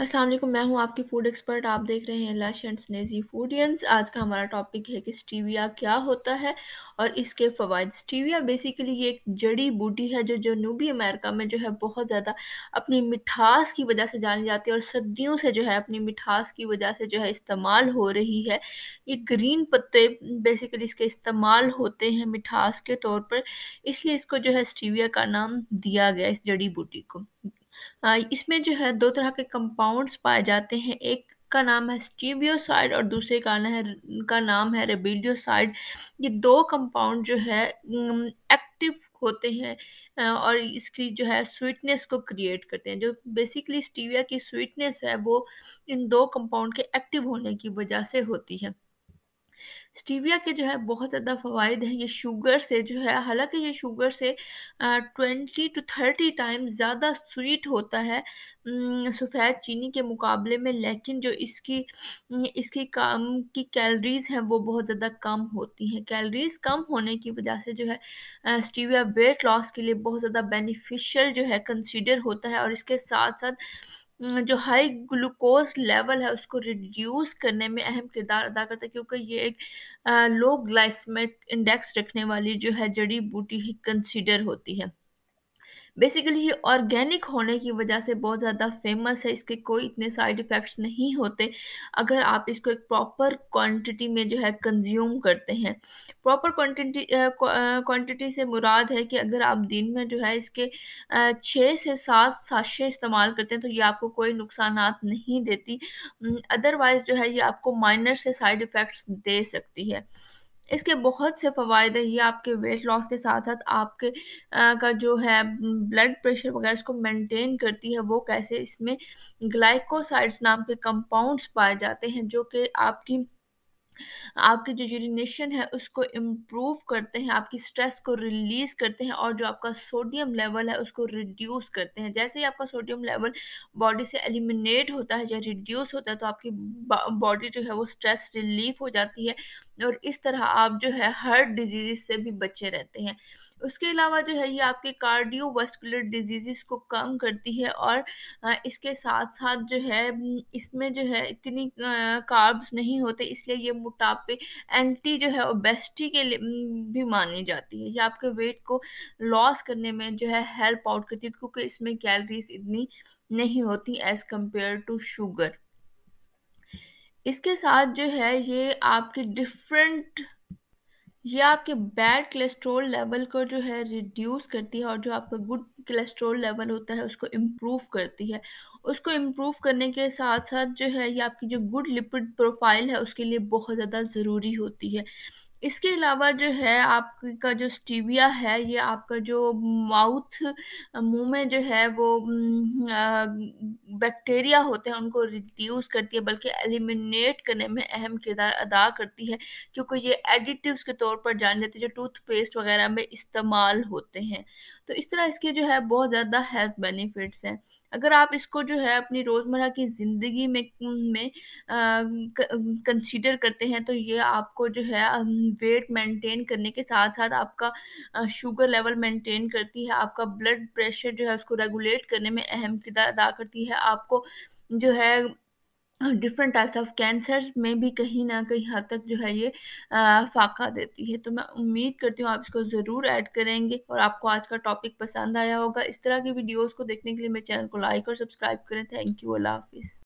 अस्सलाम वालेकुम मैं हूं आपकी फूड एक्सपर्ट आप देख रहे हैं लश एंड स्नेजी फूडियंस आज का हमारा टॉपिक है कि स्टीविया क्या होता है और इसके फ़वाद स्टीविया बेसिकली ये एक जड़ी बूटी है जो जनूबी अमेरिका में जो है बहुत ज़्यादा अपनी मिठास की वजह से जानी जाती है और सदियों से जो है अपनी मिठास की वजह से जो है इस्तेमाल हो रही है ये ग्रीन पत्ते बेसिकली इसके इस्तेमाल होते हैं मिठास के तौर पर इसलिए इसको जो है स्टीविया का नाम दिया गया इस जड़ी बूटी को इसमें जो है दो तरह के कंपाउंड्स पाए जाते हैं एक का नाम है स्टीबियोसाइड और दूसरे का ना है का नाम है रेबिडियोसाइड ये दो कंपाउंड जो है एक्टिव होते हैं और इसकी जो है स्वीटनेस को क्रिएट करते हैं जो बेसिकली स्टीविया की स्वीटनेस है वो इन दो कंपाउंड के एक्टिव होने की वजह से होती है स्टीविया के जो है बहुत ज़्यादा फ़वाद हैं ये शुगर से जो है हालांकि ये शुगर से ट्वेंटी टू थर्टी टाइम ज़्यादा स्वीट होता है सफ़ेद चीनी के मुकाबले में लेकिन जो इसकी इसकी काम की कैलरीज़ हैं वो बहुत ज़्यादा कम होती हैं कैलरीज़ कम होने की वजह से जो है स्टीविया वेट लॉस के लिए बहुत ज़्यादा बेनिफिशियल जो है कंसिडर होता है और इसके साथ साथ जो हाई ग्लूकोज लेवल है उसको रिड्यूस करने में अहम किरदार अदा करता है क्योंकि ये एक लो ग्लाइसमेट इंडेक्स रखने वाली जो है जड़ी बूटी ही कंसिडर होती है बेसिकली ये ऑर्गेनिक होने की वजह से बहुत ज़्यादा फेमस है इसके कोई इतने साइड इफ़ेक्ट्स नहीं होते अगर आप इसको एक प्रॉपर क्वांटिटी में जो है कंज्यूम करते हैं प्रॉपर क्वांटिटी क्वांटिटी से मुराद है कि अगर आप दिन में जो है इसके छः से सात साशे इस्तेमाल करते हैं तो ये आपको कोई नुकसान नहीं देती अदरवाइज़ जो है ये आपको माइनर से साइड इफ़ेक्ट्स दे सकती है इसके बहुत से फायदे ये आपके वेट लॉस के साथ साथ आपके आ, का जो है ब्लड प्रेशर वगैरह इसको मेंटेन करती है वो कैसे इसमें ग्लाइकोसाइड्स नाम के कंपाउंड्स पाए जाते हैं जो कि आपकी आपकी जो यूरिनेशन है उसको इम्प्रूव करते हैं आपकी स्ट्रेस को रिलीज़ करते हैं और जो आपका सोडियम लेवल है उसको रिड्यूस करते हैं जैसे ही आपका सोडियम लेवल बॉडी से एलिमिनेट होता है या रिड्यूस होता है तो आपकी बॉडी जो है वो स्ट्रेस रिलीफ हो जाती है और इस तरह आप जो है हार्ट डिजीज से भी बचे रहते हैं उसके अलावा जो है ये आपके कार्डियोवास्कुलर डिजीज़ को कम करती है और इसके साथ साथ जो है इसमें जो है इतनी कार्ब्स नहीं होते इसलिए ये मोटापे एंटी जो है ओबेसिटी के लिए भी मानी जाती है ये आपके वेट को लॉस करने में जो है हेल्प आउट करती है क्योंकि इसमें कैलरीज इतनी नहीं होती एज़ कम्पेयर टू शुगर इसके साथ जो है ये आपके डिफरेंट ये आपके बैड कोलेस्ट्रॉल लेवल को जो है रिड्यूस करती है और जो आपका गुड कोलेस्ट्रॉल लेवल होता है उसको इम्प्रूव करती है उसको इम्प्रूव करने के साथ साथ जो है ये आपकी जो गुड लिपिड प्रोफाइल है उसके लिए बहुत ज़्यादा ज़रूरी होती है इसके अलावा जो है आपका जो स्टीविया है ये आपका जो माउथ मुंह में जो है वो बैक्टीरिया होते हैं उनको रिड्यूस करती है बल्कि एलिमिनेट करने में अहम किरदार अदा करती है क्योंकि ये एडिटिव्स के तौर पर जान जाते हैं जो टूथपेस्ट वगैरह में इस्तेमाल होते हैं तो इस तरह इसके जो है बहुत ज़्यादा हेल्थ बेनिफिट्स हैं अगर आप इसको जो है अपनी रोज़मर्रा की ज़िंदगी में में कंसीडर करते हैं तो ये आपको जो है वेट मेंटेन करने के साथ साथ आपका शुगर लेवल मेंटेन करती है आपका ब्लड प्रेशर जो है उसको रेगुलेट करने में अहम किरदार अदा करती है आपको जो है डिफरेंट टाइप्स ऑफ कैंसर में भी कहीं ना कहीं हद हाँ तक जो है ये फाका देती है तो मैं उम्मीद करती हूँ आप इसको ज़रूर ऐड करेंगे और आपको आज का टॉपिक पसंद आया होगा इस तरह की वीडियोस को देखने के लिए मेरे चैनल को लाइक और सब्सक्राइब करें थैंक यू अल्लाह हाफिज़